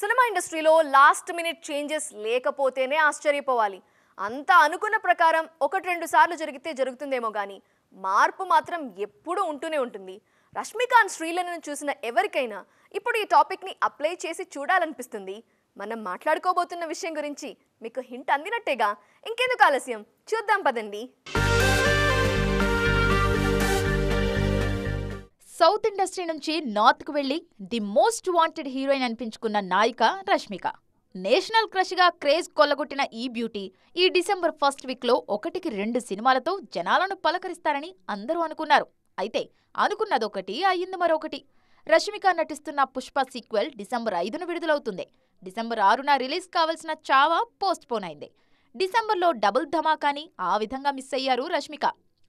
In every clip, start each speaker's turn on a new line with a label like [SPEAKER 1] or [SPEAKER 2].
[SPEAKER 1] cinema ఇండస్ట్రీలో last minute changes లేకపోతేనే ఆశ్చర్యపోవాలి అంతా అనుకున్న ప్రకారం ఒకటి రెండు సార్లు జరిగితే జరుగుతుందేమో కానీ మార్పు మాత్రం ఎప్పుడూ ఉంటూనే ఉంటుంది రష్మికాంత్ శ్రీలను చూసిన ఎవరికైనా ఇప్పుడు ఈ టాపిక్ని అప్లై చేసి చూడాలనిపిస్తుంది మనం మాట్లాడుకోబోతున్న విషయం గురించి మీకు హింట్ అందినట్టేగా ఇంకెందుకు ఆలస్యం చూద్దాం పదండి
[SPEAKER 2] సౌత్ ఇండస్ట్రీ నుంచి నార్త్ కు వెళ్లి ది మోస్ట్ వాంటెడ్ హీరోయిన్ అనిపించుకున్న నాయిక రష్మిక నేషనల్ గా క్రేజ్ కొల్లగొట్టిన ఈ బ్యూటీ ఈ డిసెంబర్ ఫస్ట్ వీక్లో ఒకటికి రెండు సినిమాలతో జనాలను పలకరిస్తారని అందరూ అనుకున్నారు అయితే అనుకున్నదొకటి అయ్యింది మరొకటి రష్మిక నటిస్తున్న పుష్ప సీక్వెల్ డిసెంబర్ ఐదున విడుదలవుతుంది డిసెంబర్ ఆరున రిలీజ్ కావలసిన చావా పోస్ట్ పోన్ అయింది డిసెంబర్లో డబుల్ ధమాకాని ఆ విధంగా మిస్ అయ్యారు రష్మిక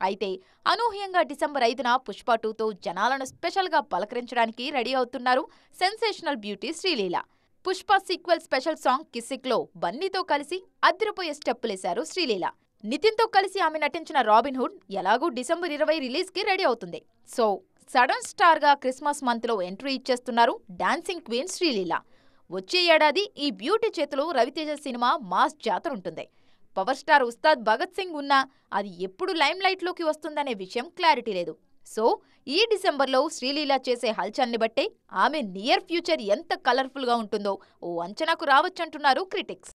[SPEAKER 2] అయితే అనూహ్యంగా డిసెంబర్ ఐదున పుష్ప టూతో జనాలను స్పెషల్గా పలకరించడానికి రెడీ అవుతున్నారు sensational beauty Sreeleela Pushpa sequel special song కిసిక్లో బన్నీతో కలిసి అదిరిపోయే స్టెప్పులేశారు శ్రీలీల నితిన్తో కలిసి ఆమె నటించిన రాబిన్ హుడ్ ఎలాగూ డిసెంబర్ ఇరవై రిలీజ్కి రెడీ అవుతుంది సో సడన్ స్టార్గా క్రిస్మస్ మంత్లో ఎంట్రీ ఇచ్చేస్తున్నారు డాన్సింగ్ క్వీన్ శ్రీలీల వచ్చే ఏడాది ఈ బ్యూటీ చేతిలో రవితేజ సినిమా మాస్ జాతర ఉంటుంది పవర్ స్టార్ ఉస్తాద్ భగత్ సింగ్ ఉన్నా అది ఎప్పుడు లైమ్లైట్లోకి వస్తుందనే విషయం క్లారిటీ లేదు సో ఈ డిసెంబర్లో శ్రీలీల చేసే హల్చల్ని బట్టే ఆమె నియర్ ఫ్యూచర్ ఎంత కలర్ఫుల్గా ఉంటుందో ఓ అంచనాకు రావచ్చంటున్నారు క్రిటిక్స్